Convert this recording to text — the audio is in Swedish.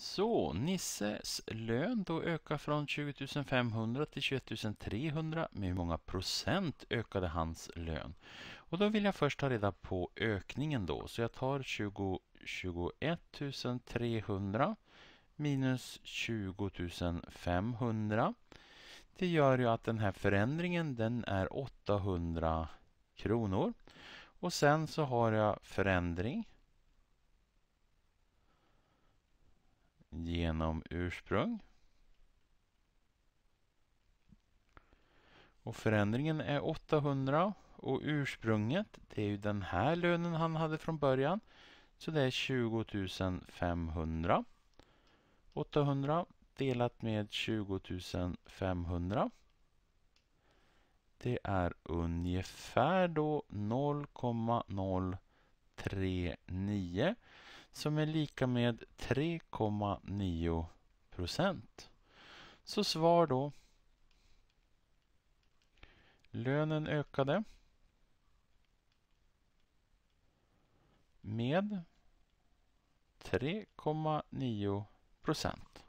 Så Nisses lön då ökar från 20 500 till 21 300. Med hur många procent ökade hans lön? Och då vill jag först ta reda på ökningen då. Så jag tar 20, 21 300 minus 20 500. Det gör ju att den här förändringen den är 800 kronor. Och sen så har jag förändring genom ursprung. Och förändringen är 800 och ursprunget det är ju den här lönen han hade från början. Så det är 20 500. 800 delat med 20 500. Det är ungefär då 0,039 som är lika med 3,9 procent. Så svar då. Lönen ökade med 3,9 procent.